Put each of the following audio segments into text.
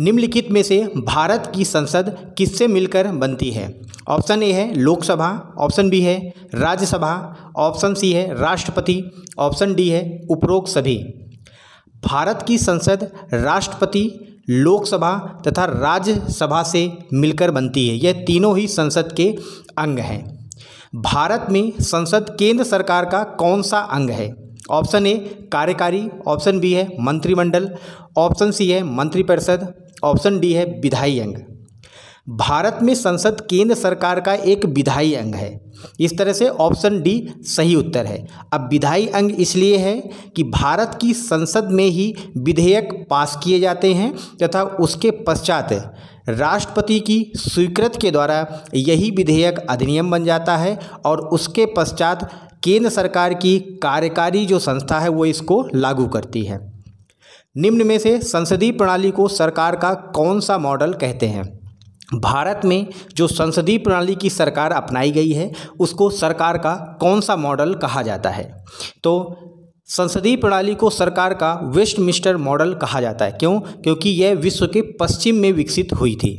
निम्नलिखित में से भारत की संसद किससे मिलकर बनती है ऑप्शन ए है लोकसभा ऑप्शन बी है राज्यसभा ऑप्शन सी है राष्ट्रपति ऑप्शन डी है उपरोक्त सभी भारत की संसद राष्ट्रपति लोकसभा तथा राज्यसभा से मिलकर बनती है यह तीनों ही संसद के अंग हैं भारत में संसद केंद्र सरकार का कौन सा अंग है ऑप्शन ए कार्यकारी ऑप्शन बी है मंत्रिमंडल ऑप्शन सी है मंत्रिपरिषद ऑप्शन डी है विधायी अंग भारत में संसद केंद्र सरकार का एक विधायी अंग है इस तरह से ऑप्शन डी सही उत्तर है अब विधायी अंग इसलिए है कि भारत की संसद में ही विधेयक पास किए जाते हैं तथा उसके पश्चात राष्ट्रपति की स्वीकृत के द्वारा यही विधेयक अधिनियम बन जाता है और उसके पश्चात केंद्र सरकार की कार्यकारी जो संस्था है वो इसको लागू करती है निम्न में से संसदीय प्रणाली को सरकार का कौन सा मॉडल कहते हैं भारत में जो संसदीय प्रणाली की सरकार अपनाई गई है उसको सरकार का कौन सा मॉडल कहा जाता है तो संसदीय प्रणाली को सरकार का वेस्ट मिस्टर मॉडल कहा जाता है क्यों क्योंकि यह विश्व के पश्चिम में विकसित हुई थी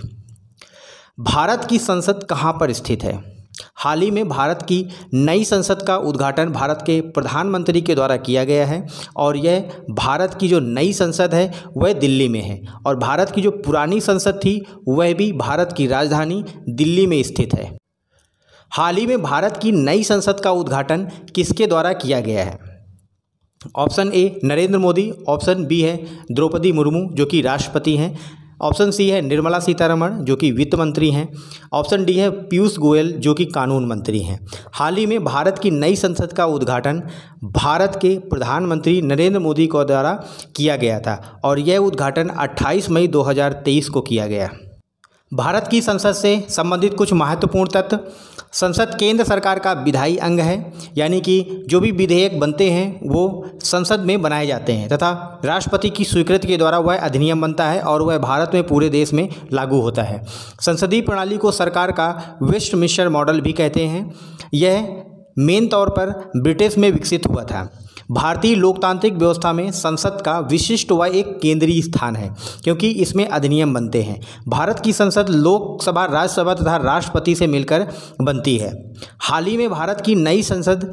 भारत की संसद कहाँ पर स्थित है हाल ही में भारत की नई संसद का उद्घाटन भारत के प्रधानमंत्री के द्वारा किया गया है और यह भारत की जो नई संसद है वह दिल्ली में है और भारत की जो पुरानी संसद थी वह भी भारत की राजधानी दिल्ली में स्थित है हाल ही में भारत की नई संसद का उद्घाटन किसके द्वारा किया गया है option A Narendra Modi option B है द्रौपदी मुर्मू जो कि राष्ट्रपति हैं ऑप्शन सी है निर्मला सीतारमण जो कि वित्त मंत्री हैं ऑप्शन डी है पीयूष गोयल जो कि कानून मंत्री हैं हाल ही में भारत की नई संसद का उद्घाटन भारत के प्रधानमंत्री नरेंद्र मोदी को द्वारा किया गया था और यह उद्घाटन 28 मई 2023 को किया गया भारत की संसद से संबंधित कुछ महत्वपूर्ण तत्व संसद केंद्र सरकार का विधायी अंग है यानी कि जो भी विधेयक बनते हैं वो संसद में बनाए जाते हैं तथा राष्ट्रपति की स्वीकृति के द्वारा वह अधिनियम बनता है और वह भारत में पूरे देश में लागू होता है संसदीय प्रणाली को सरकार का वेस्ट मिश्र मॉडल भी कहते हैं यह मेन तौर पर ब्रिटिश में विकसित हुआ था भारतीय लोकतांत्रिक व्यवस्था में संसद का विशिष्ट व एक केंद्रीय स्थान है क्योंकि इसमें अधिनियम बनते हैं भारत की संसद लोकसभा राज्यसभा तथा राष्ट्रपति से मिलकर बनती है हाल ही में भारत की नई संसद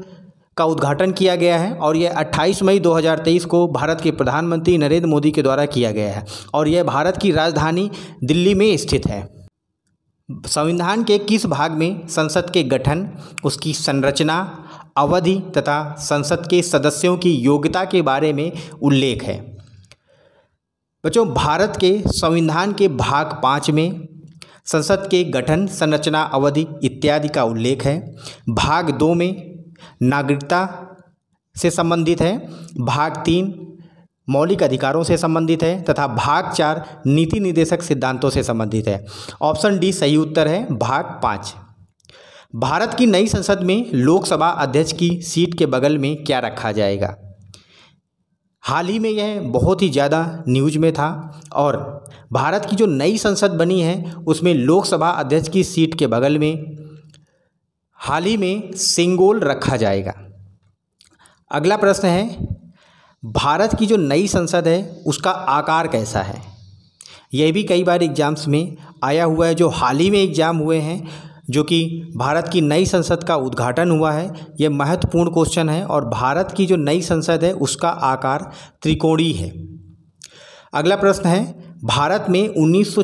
का उद्घाटन किया गया है और यह 28 मई 2023 को भारत के प्रधानमंत्री नरेंद्र मोदी के द्वारा किया गया है और यह भारत की राजधानी दिल्ली में स्थित है संविधान के किस भाग में संसद के गठन उसकी संरचना अवधि तथा संसद के सदस्यों की योग्यता के बारे में उल्लेख है बच्चों भारत के संविधान के भाग पाँच में संसद के गठन संरचना अवधि इत्यादि का उल्लेख है भाग दो में नागरिकता से संबंधित है भाग तीन मौलिक अधिकारों से संबंधित है तथा भाग चार नीति निर्देशक सिद्धांतों से संबंधित है ऑप्शन डी सही उत्तर है भाग पाँच भारत की नई संसद में लोकसभा अध्यक्ष की सीट के बगल में क्या रखा जाएगा हाल ही में यह बहुत ही ज़्यादा न्यूज में था और भारत की जो नई संसद बनी है उसमें लोकसभा अध्यक्ष की सीट के बगल में हाल ही में सिंगोल रखा जाएगा अगला प्रश्न है भारत की जो नई संसद है उसका आकार कैसा है यह भी कई बार एग्ज़ाम्स में आया हुआ है जो हाल ही में एग्ज़ाम हुए हैं जो कि भारत की नई संसद का उद्घाटन हुआ है यह महत्वपूर्ण क्वेश्चन है और भारत की जो नई संसद है उसका आकार त्रिकोणीय है अगला प्रश्न है भारत में उन्नीस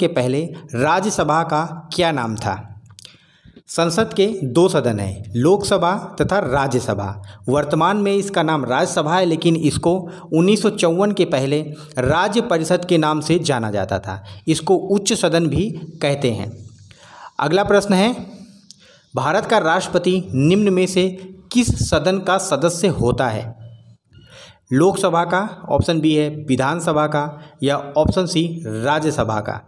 के पहले राज्यसभा का क्या नाम था संसद के दो सदन हैं लोकसभा तथा राज्यसभा वर्तमान में इसका नाम राज्यसभा है लेकिन इसको उन्नीस के पहले राज्य परिषद के नाम से जाना जाता था इसको उच्च सदन भी कहते हैं अगला प्रश्न है भारत का राष्ट्रपति निम्न में से किस सदन का सदस्य होता है लोकसभा का ऑप्शन बी है विधानसभा का या ऑप्शन सी राज्यसभा का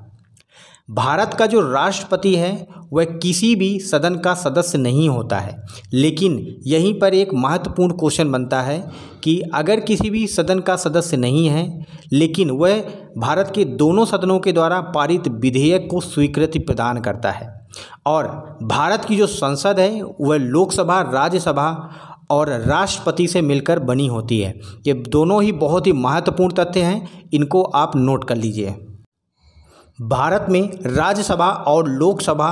भारत का जो राष्ट्रपति है वह किसी भी सदन का सदस्य नहीं होता है लेकिन यहीं पर एक महत्वपूर्ण क्वेश्चन बनता है कि अगर किसी भी सदन का सदस्य नहीं है लेकिन वह भारत के दोनों सदनों के द्वारा पारित विधेयक को स्वीकृति प्रदान करता है और भारत की जो संसद है वह लोकसभा राज्यसभा और राष्ट्रपति से मिलकर बनी होती है ये दोनों ही बहुत ही महत्वपूर्ण तथ्य हैं इनको आप नोट कर लीजिए भारत में राज्यसभा और लोकसभा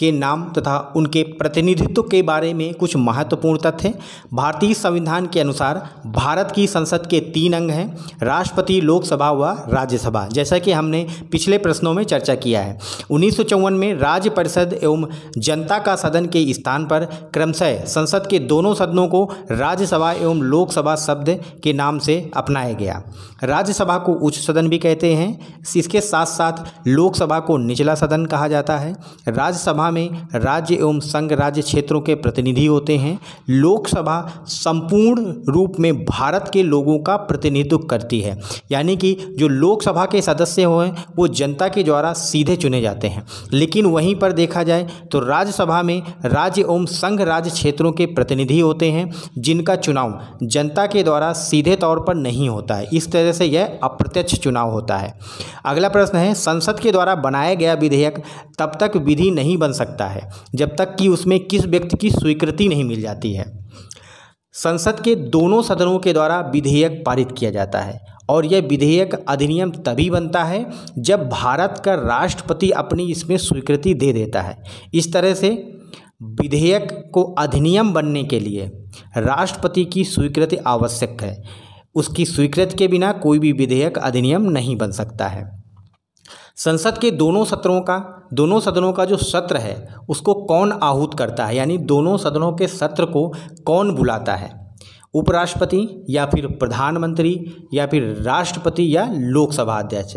के नाम तथा उनके प्रतिनिधित्व के बारे में कुछ महत्वपूर्ण तथ्य भारतीय संविधान के अनुसार भारत की संसद के तीन अंग हैं राष्ट्रपति लोकसभा व राज्यसभा जैसा कि हमने पिछले प्रश्नों में चर्चा किया है उन्नीस में राज्य परिषद एवं जनता का सदन के स्थान पर क्रमशः संसद के दोनों सदनों को राज्यसभा एवं लोकसभा शब्द के नाम से अपनाया गया राज्यसभा को उच्च सदन भी कहते हैं इसके साथ साथ लोकसभा को निचला सदन कहा जाता है राज्यसभा में राज्य एवं संघ राज्य क्षेत्रों के प्रतिनिधि होते हैं लोकसभा संपूर्ण रूप में भारत के लोगों का प्रतिनिधित्व करती है यानी कि जो लोकसभा के सदस्य हों वो जनता के द्वारा सीधे चुने जाते हैं लेकिन वहीं पर देखा जाए तो राज्यसभा में राज्य एवं संघ राज्य क्षेत्रों के प्रतिनिधि होते हैं जिनका चुनाव जनता के द्वारा सीधे तौर पर नहीं होता है इस तरह वजह से यह अप्रत्यक्ष चुनाव होता है अगला प्रश्न है संसद के द्वारा बनाया गया विधेयक तब तक विधि नहीं बन सकता है जब तक कि उसमें किस व्यक्ति की स्वीकृति नहीं मिल जाती है संसद के दोनों सदनों के द्वारा विधेयक पारित किया जाता है और यह विधेयक अधिनियम तभी बनता है जब भारत का राष्ट्रपति अपनी इसमें स्वीकृति दे देता है इस तरह से विधेयक को अधिनियम बनने के लिए राष्ट्रपति की स्वीकृति आवश्यक है उसकी स्वीकृति के बिना कोई भी विधेयक अधिनियम नहीं बन सकता है संसद के दोनों सत्रों का दोनों सदनों का जो सत्र है उसको कौन आहूत करता है यानी दोनों सदनों के सत्र को कौन बुलाता है उपराष्ट्रपति या फिर प्रधानमंत्री या फिर राष्ट्रपति या लोकसभा अध्यक्ष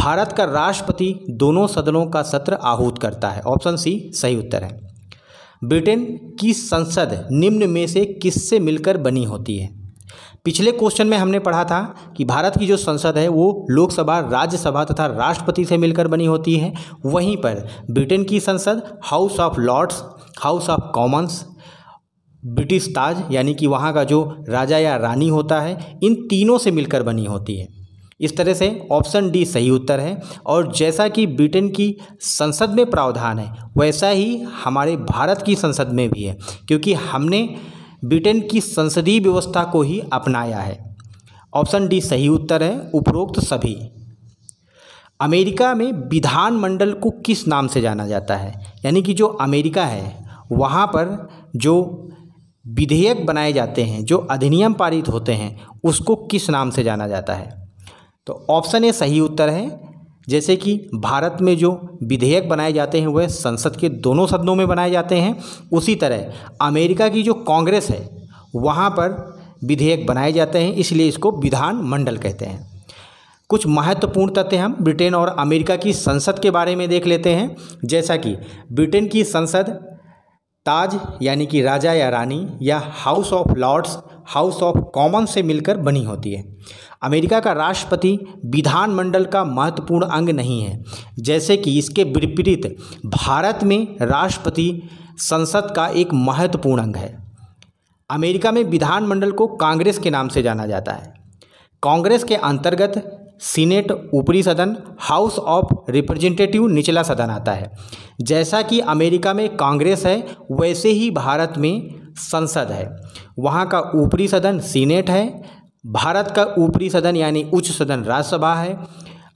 भारत का राष्ट्रपति दोनों सदनों का सत्र आहूत करता है ऑप्शन सी सही उत्तर है ब्रिटेन की संसद निम्न में से किससे मिलकर बनी होती है पिछले क्वेश्चन में हमने पढ़ा था कि भारत की जो संसद है वो लोकसभा राज्यसभा तथा राष्ट्रपति से मिलकर बनी होती है वहीं पर ब्रिटेन की संसद House of Lords House of Commons British ताज यानी कि वहाँ का जो राजा या रानी होता है इन तीनों से मिलकर बनी होती है इस तरह से ऑप्शन डी सही उत्तर है और जैसा कि ब्रिटेन की संसद में प्रावधान है वैसा ही हमारे भारत की संसद में भी है क्योंकि हमने ब्रिटेन की संसदीय व्यवस्था को ही अपनाया है ऑप्शन डी सही उत्तर है उपरोक्त सभी अमेरिका में विधानमंडल को किस नाम से जाना जाता है यानी कि जो अमेरिका है वहाँ पर जो विधेयक बनाए जाते हैं जो अधिनियम पारित होते हैं उसको किस नाम से जाना जाता है तो ऑप्शन ए सही उत्तर है जैसे कि भारत में जो विधेयक बनाए जाते हैं वह संसद के दोनों सदनों में बनाए जाते हैं उसी तरह अमेरिका की जो कांग्रेस है वहाँ पर विधेयक बनाए जाते हैं इसलिए इसको विधानमंडल कहते हैं कुछ महत्वपूर्ण तथ्य हम ब्रिटेन और अमेरिका की संसद के बारे में देख लेते हैं जैसा कि ब्रिटेन की संसद ताज यानी कि राजा या रानी या House of Lords House of Common से मिलकर बनी होती है अमेरिका का राष्ट्रपति विधानमंडल का महत्वपूर्ण अंग नहीं है जैसे कि इसके विपरीत भारत में राष्ट्रपति संसद का एक महत्वपूर्ण अंग है अमेरिका में विधानमंडल को कांग्रेस के नाम से जाना जाता है कांग्रेस के अंतर्गत सीनेट ऊपरी सदन हाउस ऑफ रिप्रेजेंटेटिव निचला सदन आता है जैसा कि अमेरिका में कांग्रेस है वैसे ही भारत में संसद है वहाँ का ऊपरी सदन सीनेट है भारत का ऊपरी सदन यानी उच्च सदन राज्यसभा है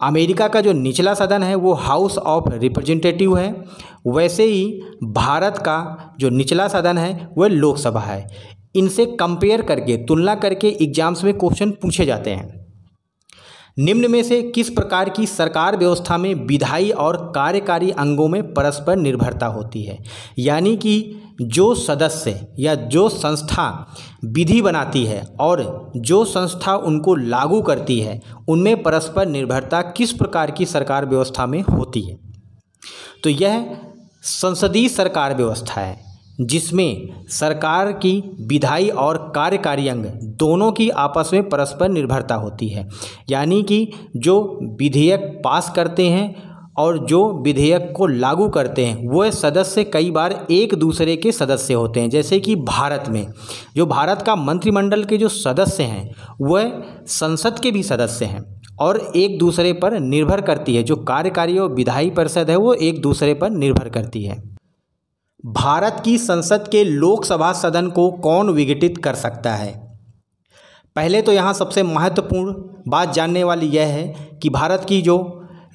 अमेरिका का जो निचला सदन है वो हाउस ऑफ रिप्रेजेंटेटिव है वैसे ही भारत का जो निचला सदन है वह लोकसभा है इनसे कंपेयर करके तुलना करके एग्जाम्स में क्वेश्चन पूछे जाते हैं निम्न में से किस प्रकार की सरकार व्यवस्था में विधायी और कार्यकारी अंगों में परस्पर निर्भरता होती है यानी कि जो सदस्य या जो संस्था विधि बनाती है और जो संस्था उनको लागू करती है उनमें परस्पर निर्भरता किस प्रकार की सरकार व्यवस्था में होती है तो यह संसदीय सरकार व्यवस्था है जिसमें सरकार की विधायी और कार्यकारी अंग दोनों की आपस में परस्पर निर्भरता होती है यानी कि जो विधेयक पास करते हैं और जो विधेयक को लागू करते हैं वह सदस्य कई बार एक दूसरे के सदस्य होते हैं जैसे कि भारत में जो भारत का मंत्रिमंडल के जो सदस्य हैं वह संसद के भी सदस्य हैं और एक दूसरे पर निर्भर करती है जो कार्यकारी और विधायी परिषद है वो एक दूसरे पर निर्भर करती है भारत की संसद के लोकसभा सदन को कौन विघटित कर सकता है पहले तो यहाँ सबसे महत्वपूर्ण बात जानने वाली यह है कि भारत की जो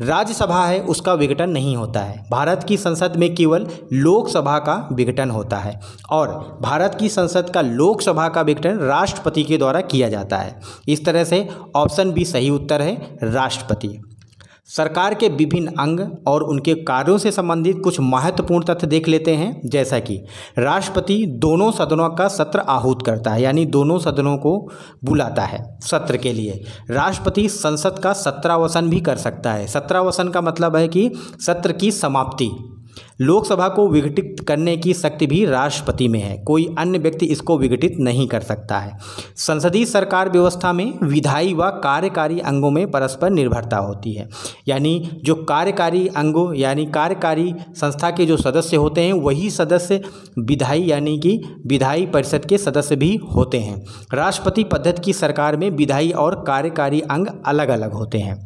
राज्यसभा है उसका विघटन नहीं होता है भारत की संसद में केवल लोकसभा का विघटन होता है और भारत की संसद का लोकसभा का विघटन राष्ट्रपति के द्वारा किया जाता है इस तरह से ऑप्शन बी सही उत्तर है राष्ट्रपति सरकार के विभिन्न अंग और उनके कार्यों से संबंधित कुछ महत्वपूर्ण तथ्य देख लेते हैं जैसा कि राष्ट्रपति दोनों सदनों का सत्र आहूत करता है यानी दोनों सदनों को बुलाता है सत्र के लिए राष्ट्रपति संसद का सत्रावसन भी कर सकता है सत्रावसन का मतलब है कि सत्र की समाप्ति लोकसभा को विघटित करने की शक्ति भी राष्ट्रपति में है कोई अन्य व्यक्ति इसको विघटित नहीं कर सकता है संसदीय सरकार व्यवस्था में विधायी व कार्यकारी अंगों में परस्पर निर्भरता होती है यानी जो कार्यकारी अंगों यानी कार्यकारी संस्था के जो सदस्य होते हैं वही सदस्य विधायी यानी कि विधायी परिषद के सदस्य भी होते हैं राष्ट्रपति पद्धति की सरकार में विधायी और कार्यकारी अंग अलग अलग होते हैं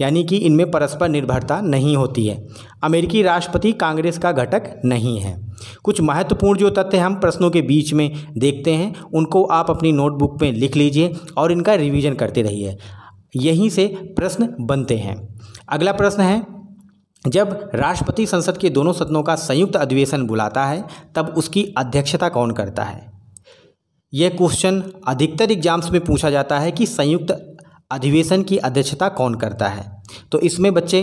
यानी कि इनमें परस्पर निर्भरता नहीं होती है अमेरिकी राष्ट्रपति कांग्रेस इसका घटक नहीं है कुछ महत्वपूर्ण जो तथ्य हम प्रश्नों के बीच में देखते हैं उनको आप अपनी नोटबुक में लिख लीजिए और इनका रिवीजन करते रहिए यहीं से प्रश्न बनते हैं अगला प्रश्न है जब राष्ट्रपति संसद के दोनों सदनों का संयुक्त अधिवेशन बुलाता है तब उसकी अध्यक्षता कौन करता है यह क्वेश्चन अधिकतर एग्जाम्स में पूछा जाता है कि संयुक्त अधिवेशन की अध्यक्षता कौन करता है तो इसमें बच्चे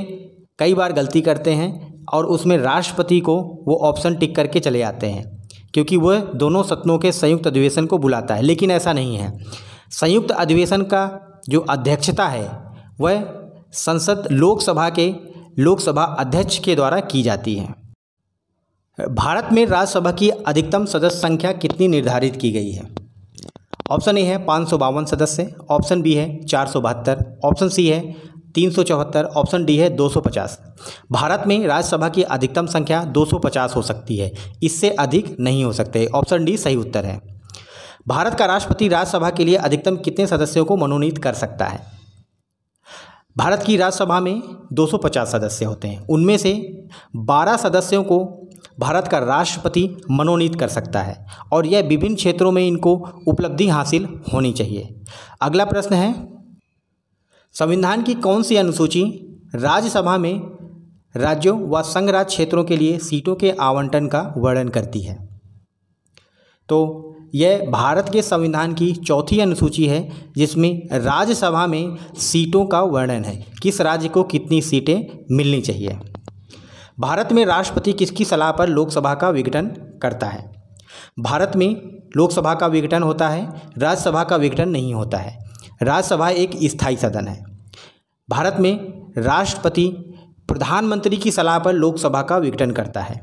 कई बार गलती करते हैं और उसमें राष्ट्रपति को वो ऑप्शन टिक करके चले जाते हैं क्योंकि वह दोनों सदनों के संयुक्त अधिवेशन को बुलाता है लेकिन ऐसा नहीं है संयुक्त अधिवेशन का जो अध्यक्षता है वह संसद लोकसभा के लोकसभा अध्यक्ष के द्वारा की जाती है भारत में राज्यसभा की अधिकतम सदस्य संख्या कितनी निर्धारित की गई है ऑप्शन ए है पाँच सौ बावन सदस्य ऑप्शन बी है चार सौ बहत्तर ऑप्शन सी है तीन सौ चौहत्तर ऑप्शन डी है दो सौ पचास भारत में राज्यसभा की अधिकतम संख्या दो सौ पचास हो सकती है इससे अधिक नहीं हो सकते ऑप्शन डी सही उत्तर है भारत का राष्ट्रपति राज्यसभा के लिए अधिकतम कितने सदस्यों को मनोनीत कर सकता है भारत की राज्यसभा में 250 सदस्य होते हैं उनमें से 12 सदस्यों को भारत का राष्ट्रपति मनोनीत कर सकता है और यह विभिन्न क्षेत्रों में इनको उपलब्धि हासिल होनी चाहिए अगला प्रश्न है संविधान की कौन सी अनुसूची राज्यसभा में राज्यों व संघ राज्य क्षेत्रों के लिए सीटों के आवंटन का वर्णन करती है तो यह भारत के संविधान की चौथी अनुसूची है जिसमें राज्यसभा में सीटों का वर्णन है किस राज्य को कितनी सीटें मिलनी चाहिए भारत में राष्ट्रपति किसकी सलाह पर लोकसभा का विघटन करता है भारत में लोकसभा का विघटन होता है राज्यसभा का विघटन नहीं होता है राज्यसभा एक स्थायी सदन है भारत में राष्ट्रपति प्रधानमंत्री की सलाह पर लोकसभा का विघटन करता है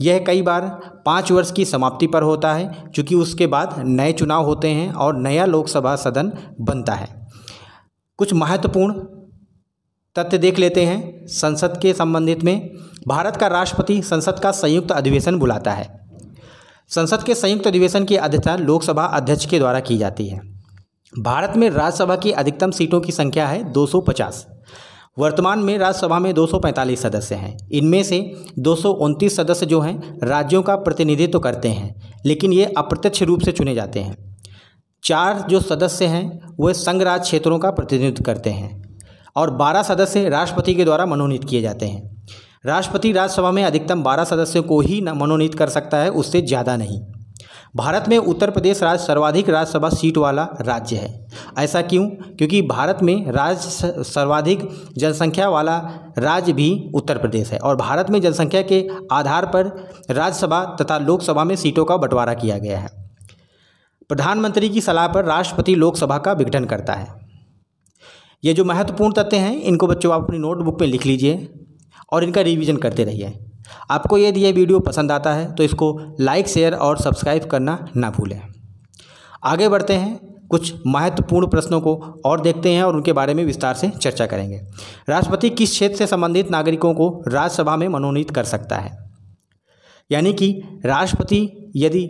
यह कई बार पाँच वर्ष की समाप्ति पर होता है क्योंकि उसके बाद नए चुनाव होते हैं और नया लोकसभा सदन बनता है कुछ महत्वपूर्ण तथ्य देख लेते हैं संसद के संबंधित में भारत का राष्ट्रपति संसद का संयुक्त अधिवेशन बुलाता है संसद के संयुक्त अधिवेशन की अध्यक्षता लोकसभा अध्यक्ष के द्वारा की जाती है भारत में राज्यसभा की अधिकतम सीटों की संख्या है 250 वर्तमान में राज्यसभा में 245 सदस्य हैं इनमें से दो सदस्य जो हैं राज्यों का प्रतिनिधित्व करते हैं लेकिन ये अप्रत्यक्ष रूप से चुने जाते हैं चार जो सदस्य हैं वे संघ राज क्षेत्रों का प्रतिनिधित्व करते हैं और 12 सदस्य राष्ट्रपति के द्वारा मनोनीत किए जाते हैं राष्ट्रपति राज्यसभा में अधिकतम 12 सदस्यों को ही मनोनीत कर सकता है उससे ज़्यादा नहीं भारत में उत्तर प्रदेश राज्य सर्वाधिक राज्यसभा सीट वाला राज्य है ऐसा क्यों क्योंकि भारत में राज्य सर्वाधिक जनसंख्या वाला राज्य भी उत्तर प्रदेश है और भारत में जनसंख्या के आधार पर राज्यसभा तथा लोकसभा में सीटों का बंटवारा किया गया है प्रधानमंत्री की सलाह पर राष्ट्रपति लोकसभा का विघटन करता है ये जो महत्वपूर्ण तथ्य हैं इनको बच्चों आप अपनी नोटबुक में लिख लीजिए और इनका रिविजन करते रहिए आपको यदि यह वीडियो पसंद आता है तो इसको लाइक शेयर और सब्सक्राइब करना ना भूलें आगे बढ़ते हैं कुछ महत्वपूर्ण प्रश्नों को और देखते हैं और उनके बारे में विस्तार से चर्चा करेंगे राष्ट्रपति किस क्षेत्र से संबंधित नागरिकों को राज्यसभा में मनोनीत कर सकता है यानी कि राष्ट्रपति यदि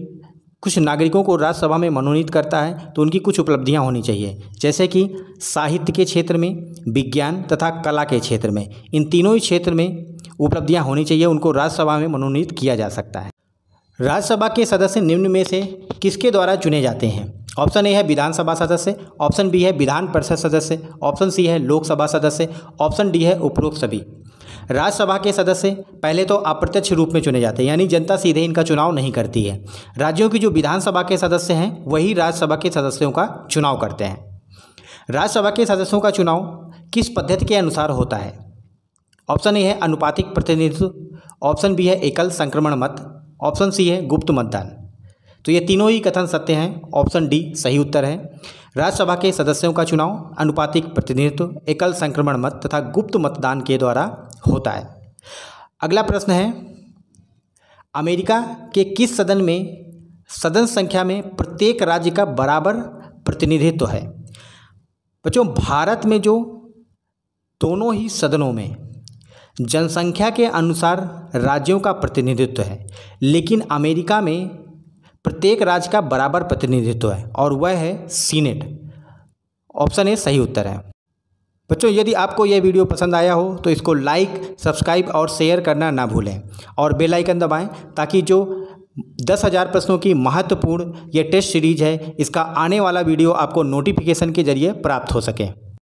कुछ नागरिकों को राज्यसभा में मनोनीत करता है तो उनकी कुछ उपलब्धियां होनी चाहिए जैसे कि साहित्य के क्षेत्र में विज्ञान तथा कला के क्षेत्र में इन तीनों ही क्षेत्र में उपलब्धियां होनी चाहिए उनको राज्यसभा में मनोनीत किया जा सकता है राज्यसभा के सदस्य निम्न में से किसके द्वारा चुने जाते हैं ऑप्शन ए है विधानसभा सदस्य ऑप्शन बी है विधान परिषद सदस्य ऑप्शन सी है लोकसभा सदस्य ऑप्शन डी है उपरोक्त सभी राज्यसभा के सदस्य पहले तो अप्रत्यक्ष रूप में चुने जाते हैं यानी जनता सीधे इनका चुनाव नहीं करती है राज्यों की जो विधानसभा के सदस्य हैं वही राज्यसभा के सदस्यों का चुनाव करते हैं राज्यसभा के सदस्यों का चुनाव किस पद्धति के अनुसार होता है ऑप्शन ए है अनुपातिक प्रतिनिधित्व ऑप्शन बी है एकल संक्रमण मत ऑप्शन सी है गुप्त मतदान तो ये तीनों ही कथन सत्य हैं ऑप्शन डी सही उत्तर है राज्यसभा के सदस्यों का चुनाव अनुपातिक प्रतिनिधित्व एकल संक्रमण मत तथा गुप्त मतदान के द्वारा होता है अगला प्रश्न है अमेरिका के किस सदन में सदन संख्या में प्रत्येक राज्य का बराबर प्रतिनिधित्व है बच्चों भारत में जो दोनों ही सदनों में जनसंख्या के अनुसार राज्यों का प्रतिनिधित्व है लेकिन अमेरिका में प्रत्येक राज्य का बराबर प्रतिनिधित्व है और वह है सीनेट ऑप्शन ए सही उत्तर है बच्चों यदि आपको यह वीडियो पसंद आया हो तो इसको लाइक सब्सक्राइब और शेयर करना ना भूलें और बेल आइकन दबाएं ताकि जो दस हज़ार प्रश्नों की महत्वपूर्ण यह टेस्ट सीरीज है इसका आने वाला वीडियो आपको नोटिफिकेशन के जरिए प्राप्त हो सके